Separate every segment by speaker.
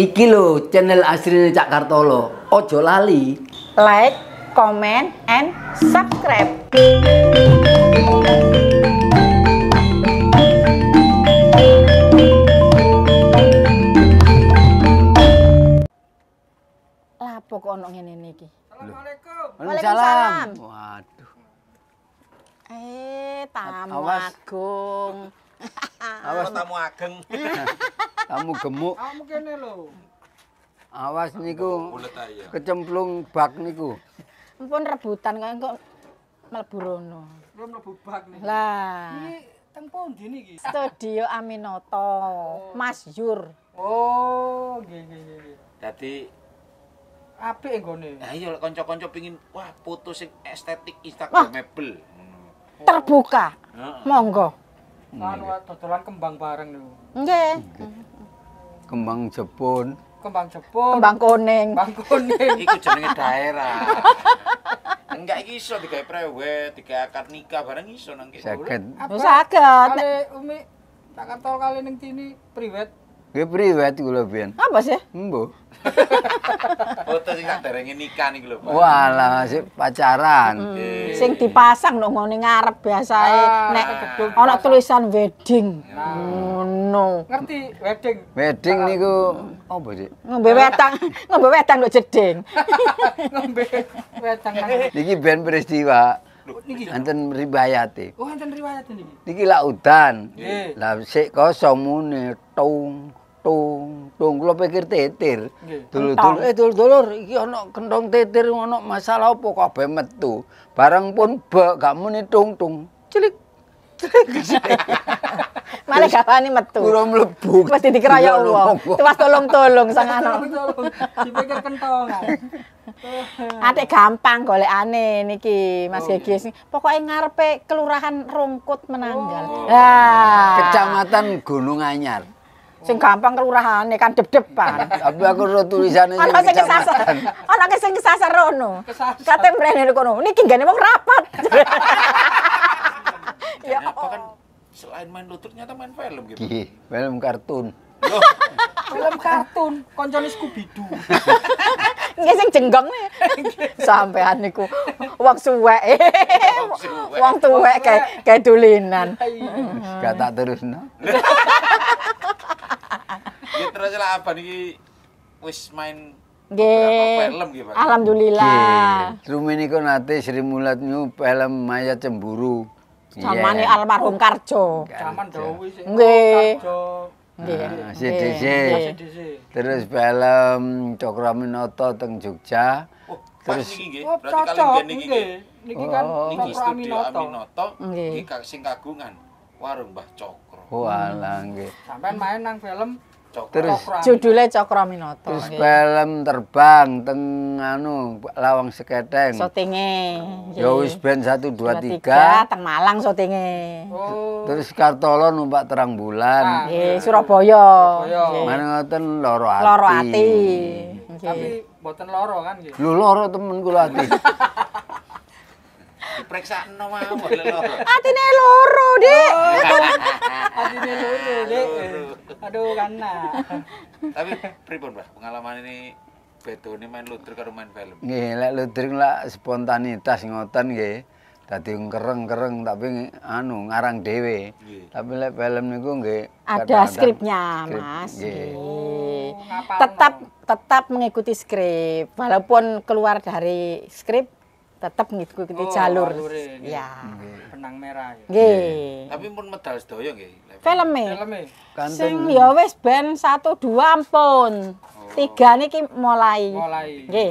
Speaker 1: Iki lo channel asline Cak Kartolo. Ojo lali. Like, comment and subscribe. Lapo pokok ono ngene iki? Assalamualaikum. Waalaikumsalam.
Speaker 2: Waduh. Eh, tamu Awas. agung. Awas tamu ageng. kamu gemuk
Speaker 3: kamu kene lho
Speaker 2: awas niku kecemplung bak niku
Speaker 1: ampun rebutan kok engko mlebu rono
Speaker 3: lho mlebu bak niku lah iki
Speaker 1: teng pundi niki studio Aminoto oh. Mas Yur oh
Speaker 3: nggih nggih nggih dadi apik nggone ha iya lek kanca-kanca pengin wah foto sing estetik instagramable oh.
Speaker 2: terbuka monggo kan hmm.
Speaker 3: Ah, dodolan kembang bareng niku
Speaker 1: nggih
Speaker 2: hmm. kembang jepun
Speaker 3: kembang jepun
Speaker 1: kembang kuning kembang
Speaker 3: kuning iku jenenge daerah enggak iki iso digawe prewe digawe akad nikah bareng iso nang kene
Speaker 2: saged saged
Speaker 3: nek umi tak kartol kali ning sini priwet
Speaker 2: Gue priwet gue lo bian. Apa sih? Mbo.
Speaker 3: Foto sing terengin nikah nih lo. Walah
Speaker 1: masih
Speaker 2: pacaran. Hmm. Eh. Sing
Speaker 1: dipasang dong no, mau ngarep biasa ah, nek anak tulisan wedding. Nah.
Speaker 2: Ngerti wedding. Wedding nih gue. Oh boleh. Ngombe wedang, ngombe wedang lo jeding. ngombe wedang. Niki band peristiwa. Anten riwayate. Oh, anten riwayate niki. Niki lautan. Lah sik kosong muni tong. tung tung kula pikir tetir dulur-dulur eh dulur-dulur iki ana kendhong tetir ngono masalah apa kabeh metu bareng pun bek gak muni tung tung cilik
Speaker 1: Malah gak gawani metu. Kurang
Speaker 2: mlebu. Mesti dikeroyok wong. Tuwas
Speaker 1: tolong-tolong sang anak.
Speaker 3: Dipikir kentongan.
Speaker 1: Atik gampang golekane niki Mas oh, Gegis. Iya. Pokoke ngarepe kelurahan Rungkut Menanggal.
Speaker 2: Oh. Ah. Kecamatan Gunung Anyar.
Speaker 1: Sing gampang kelurahane ya kan dep-depan. Tapi aku ro tulisane sing ana sing kesasar. Ana sing kesasar rono. Kate mrene kono. Niki gane wong rapat. ya oh. kan
Speaker 3: selain main lutut ternyata main film gitu. Iya,
Speaker 2: film kartun
Speaker 3: film kartun
Speaker 1: koncone Scooby Doo nggih sing jenggong sampean niku uang
Speaker 2: suwek
Speaker 3: uang tuwek kayak kayak dulinan iya. gak
Speaker 2: tak terusno
Speaker 3: ya terus lah abang iki wis main
Speaker 2: Nggih. Alhamdulillah. Rumi niku nate Sri Mulat nyu film Maya Cemburu. Zamane iya. yeah. almarhum
Speaker 1: Karjo. Zaman Dewi. sih.
Speaker 2: Karjo. CDC. Ah, terus film Cokroaminoto teng Jogja. Oh, terus oh, berarti kali niki nggih. Niki kan oh, oh. niki studio Aminoto. Nggih.
Speaker 3: Iki sing kagungan warung Mbah Cokro.
Speaker 2: Oh, alah nggih.
Speaker 3: Sampeyan main nang film Cokro. Terus judulnya
Speaker 1: Cokro
Speaker 2: Minoto. Terus okay. Iya. film terbang teng anu Lawang Seketeng.
Speaker 1: Syutinge. Ya wis ben
Speaker 2: 1 2 3
Speaker 1: teng Malang syutinge. Oh.
Speaker 2: Terus Kartolo numpak terang bulan. Nggih, ah, iya, Surabaya. Surabaya. Iya. Mana ngoten loro ati. Loro ati. Okay. Tapi
Speaker 3: mboten loro kan nggih. Lho loro
Speaker 2: temen kula ati. diperiksa enom mawon lho. Atine loro, Dik. Oh.
Speaker 3: Atine loro, Dik. Aduh, karena Tapi pripun, Mbah? Pengalaman ini ini main ludruk karo main film.
Speaker 2: Nggih, lek ludruk lak spontanitas ngoten nggih. Dadi kereng-kereng tapi anu ngarang dhewe. Tapi lek film niku nggih ada skripnya, Mas. Nggih.
Speaker 1: Oh, tetap tetap mengikuti skrip walaupun keluar dari skrip tetap ngikuti gitu, oh, jalur. Alure, ya. Benang merah. Ya.
Speaker 3: Tapi pun medal sedaya nggih. Filme. Filme. Sing ya wis
Speaker 1: ben 1 2 ampun. Oh. Tiga niki mulai. Mulai. Nggih.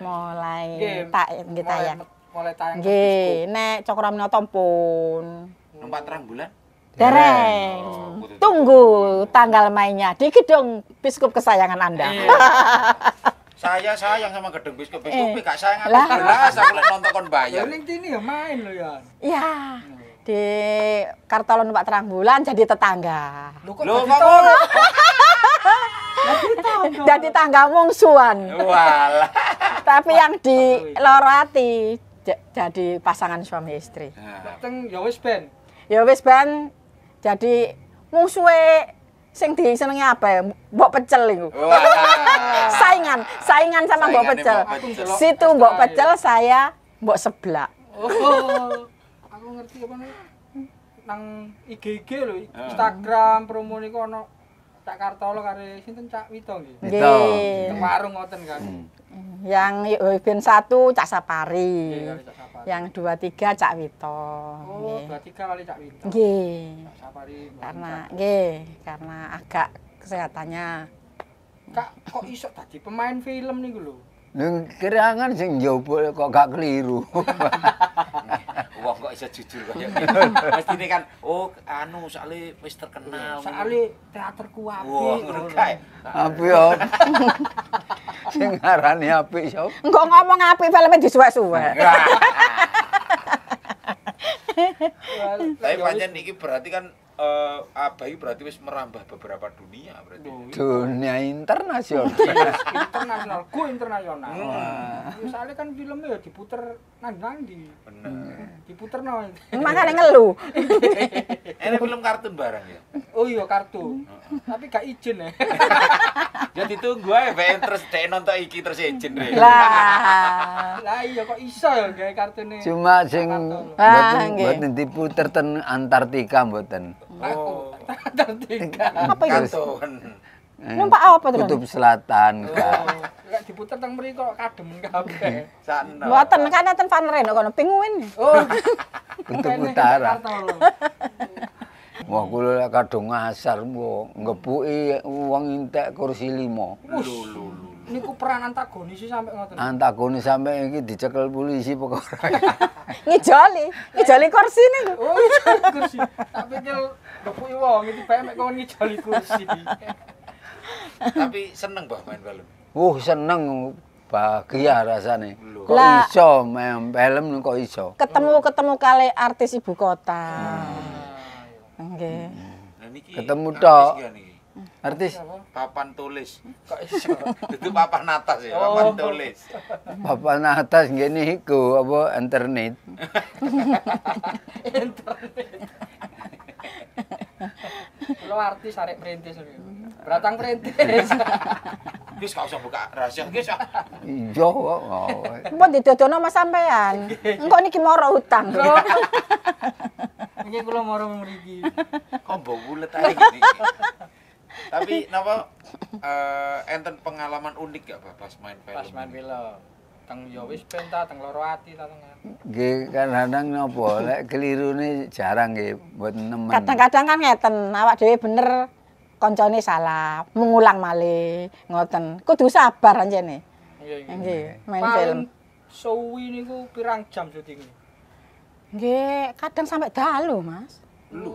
Speaker 1: Mulai. Tak nggih tayang. Mulai tayang. Ya. Nggih, nek Cokro Aminoto pun. Numpak terang bulan. Dereng. Oh, Tunggu tanggal mainnya di gedung biskup kesayangan Anda. Iya.
Speaker 3: Saya sayang sama gedeng bis kepicupi, eh. gak sayang aku belas aku lek nonton kon bayar. Ya, ning
Speaker 1: kene ya main lho ya. Iya. Di Kartolon Pak Terang Bulan jadi tetangga. Lho kok jadi tangga mungsuan. Walah. Tapi yang iya. di Lorati jadi pasangan suami istri. Nah. Teng ya wis ben. Ya wis ben jadi musuhe sing disenengi apa ya? Mbok pecel iku. Walah saingan, saingan sama Mbok Pecel. Situ Mbok Pecel saya Mbok Seblak. Oh. oh.
Speaker 3: Aku ngerti apa nih? Nang IG-IG lho, ah. Instagram promo niku ono Cak Kartolo kare sinten Cak Wito nggih. Wito. Teng hmm. warung ngoten kan. Hmm.
Speaker 1: Yang Ibin oh, satu Cak Sapari. Yang dua tiga Cak Wito. Oh, dua tiga kali Cak Wito. Nggih. Sapari. Karena nggih, karena agak kesehatannya Kak, kok iso dadi pemain film niku lho?
Speaker 2: Ning kirangan sing njawab kok gak keliru. Wong kok iso jujur koyo ngene. Mestine kan
Speaker 3: oh anu soalé wis terkenal. Soalé teater ku apik.
Speaker 2: Apik yo. Sing ngarani apik yo.
Speaker 1: Engko ngomong apik filme disuwek-suwek.
Speaker 2: Tapi pancen iki berarti
Speaker 3: kan uh, Abayu berarti wis merambah beberapa dunia berarti. Iya. Dunia
Speaker 2: internasional. internasional,
Speaker 3: ku internasional. Hmm. Misalnya iya, kan filmnya ya diputer nandi-nandi. Bener. Hmm. Diputer no. Makanya ngeluh. Ini film kartun barang ya? Oh iya kartun. Hmm. Tapi gak izin ya. Jadi ya itu gue pengen terus cek nonton iki terus izin deh. Lah. Lah iya kok iso ya kartun ini Cuma
Speaker 2: sing mboten mboten diputer ten Antartika buatan
Speaker 3: Oh. Antartika. Apa itu? Kanton.
Speaker 2: Eh, Numpak apa terus? Kutub Selatan, oh, Kak.
Speaker 1: Lek diputer teng mriki kok kademen
Speaker 2: kabeh. Sakno. Mboten
Speaker 1: kan nenten Van Reno kono pinguin. Oh.
Speaker 2: untuk Utara. Wah kula lek kadung ngasar ngepuki wong entek kursi
Speaker 3: 5. Niku peran antagonis sampe ngoten.
Speaker 2: Antagonis nah, sampe iki dicekel polisi pokoknya.
Speaker 3: Ngejali, ngejali kursi niku. Oh, ngejali kursi. Tapi pikir ngepuki wong iki bae mek kon kursi. Tapi seneng
Speaker 1: bah main film.
Speaker 2: Wuh, seneng bahagia rasane. Kok iso main film kok iso.
Speaker 1: Ketemu-ketemu kali artis ibu kota. Hmm
Speaker 2: niki ketemu tok artis papan
Speaker 3: tulis itu papan
Speaker 2: atas ya papan oh. tulis papan atas gini iku apa internet internet
Speaker 3: Lo artis arek perintis Beratang perintis. Wis
Speaker 1: gak usah buka rahasia guys.
Speaker 2: Iya kok.
Speaker 1: Mbok didodono sama sampean. Engko niki moro utang. Oh.
Speaker 3: Nggih kula marang mriki. Kok mbok bulet ae gini. Tapi napa uh, enten pengalaman unik gak Pak pas main film? Pas main film. Teng yo ya wis penta teng loro ati
Speaker 1: ta teng.
Speaker 2: Nggih kadang napa lek kelirune jarang nggih buat nemen. Kadang-kadang
Speaker 1: kan ngeten awak dhewe bener koncone salah, mengulang malih ngoten. Kudu sabar anjene.
Speaker 3: Nggih. Iya, iya. Nggih, main film. Suwi niku pirang jam syutinge?
Speaker 1: Nggih, kadang sampai dalu, Mas.
Speaker 3: Lho.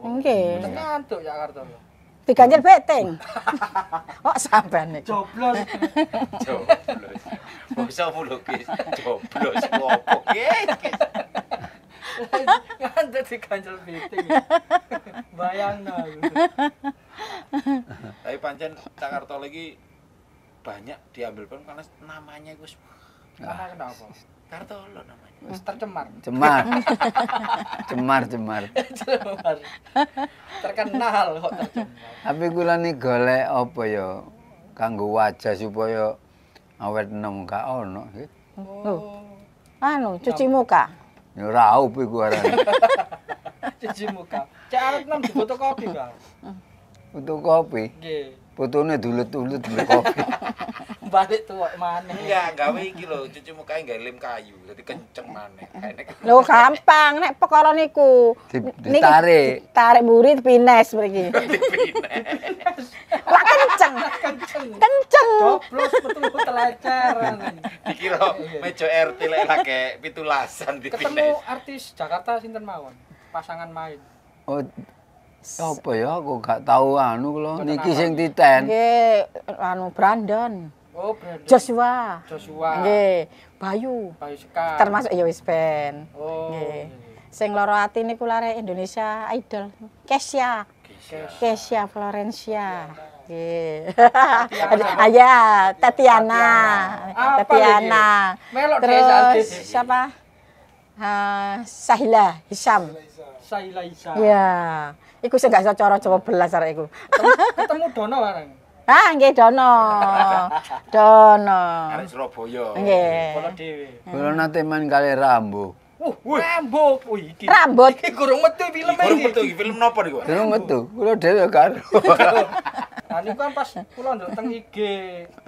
Speaker 3: Nggih. Tenan tuh Jakarta ya, ya?
Speaker 1: Diganjel beteng. Kok sampai nih? Joblos.
Speaker 3: Joblos. Bisa mulu ki. Joblos opo Ngantuk di diganjel beteng. Ya. bayang nih. Tapi pancen Jakarta lagi banyak diambil pun karena namanya itu. Karena kenapa? Kartolo namanya. Ustar cemar. Cemar. cemar, Terkenal kok tercemar.
Speaker 2: Tapi gula ni golek apa ya kanggo wajah supaya awet nem gak ono.
Speaker 1: Oh. Anu, cuci muka.
Speaker 2: Ya ora opo iku
Speaker 1: Cuci muka. Cek arep nem
Speaker 3: butuh kopi, Kang.
Speaker 2: Butuh kopi? Nggih. Butuhne dulut-dulut butuh kopi.
Speaker 3: balik tuh mana? Enggak, gawe iki lho, cuci mukae enggak lem kayu, jadi kenceng mana? Lo
Speaker 1: gampang nek pokoknya niku. Ditarik. Tarik mburi pines begini. Lah kenceng. Kenceng. Kenceng. betul betul telecer. Dikira
Speaker 3: meja RT lek lake pitulasan dipines. Ketemu artis Jakarta sinten mawon? Pasangan main.
Speaker 2: Oh, Apa ya aku gak tahu anu lho niki sing titen. Nggih,
Speaker 1: anu Brandon. Oh, Brandon. Joshua. Joshua. Nggih, Bayu. Bayu Sekar. Termasuk ya wis ben. Oh. Nggih. Iya, iya. Sing loro ati niku lare Indonesia Idol. Kesia. Kesia, Kesia Florencia. Nggih. Aya, ah, Tatiana. Tatiana. Terus siapa? Uh, Sahila Hisam.
Speaker 3: Sahila Hisam. Iya.
Speaker 1: Iku sing gak iso cara Jawa belas arek iku. Ketemu,
Speaker 3: ketemu dono areng.
Speaker 1: Ah, nggih dono.
Speaker 2: Dono. Arek Surabaya. Nggih. Kula dhewe. Hmm. Kula nate kali Rambo.
Speaker 3: Uh, Rambo. Oh, iki. Rambo. Iki gurung metu filme iki. Gurung metu iki film napa niku? Gurung metu.
Speaker 2: Kula dhewe karo.
Speaker 3: Nah, niku kan pas kula ndelok teng IG,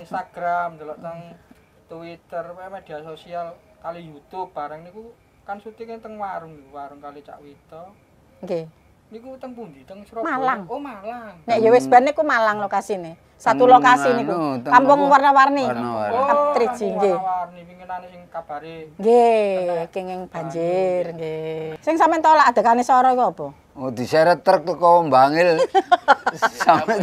Speaker 3: Instagram, ndelok teng Twitter, media sosial kali YouTube bareng niku kan syuting teng warung, warung kali Cak Wito. Nggih. Niku teng pundi? Teng Surabaya. Malang. Oh, Malang. Nek ya wis
Speaker 1: ben niku Malang lokasine. Satu hmm, lokasi niku. Kampung warna-warni. Oh, nggih. Warna-warni winginane
Speaker 3: sing kabare.
Speaker 1: Nggih, kenging banjir nggih. Sing sampean tolak adegane soro iku apa?
Speaker 2: Oh diseret truk tuh kau bangil sampai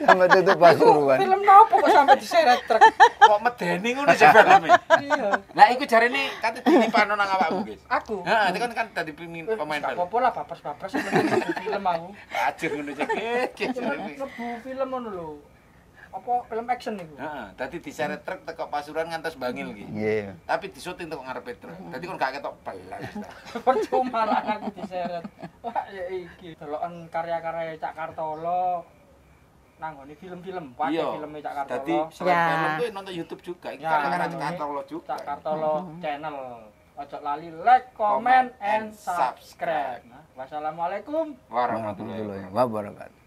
Speaker 2: sampai itu pasuruan. Film
Speaker 3: apa kok sampai diseret truk? Kok medeni ngono sih filmnya? Iya. Lah iku ini kate ditimpano nang awakmu, Guys. Aku. Heeh, kan kan dadi eh, pemain film. Apa lah papers-papers film aku. Ajir ngono sih. Lebu film ngono lho. apa film action niku. Heeh, tadi diseret truk teko pasuruan ngantos Bangil iki. Iya. Tapi disuting teko ngarepe truk. Dadi kon gak ketok belas. Percuma lah aku diseret. Wah, ya iki. Deloken karya-karya Cak Kartolo nang film-film, banyak filmnya Cak Kartolo. Dadi ya. selain ya. film nonton YouTube juga. Iki ya. karya Cak Kartolo juga. Cak Kartolo mm-hmm. channel. Ojo lali like, comment, and subscribe. Nah, wassalamualaikum
Speaker 2: warahmatullahi wabarakatuh.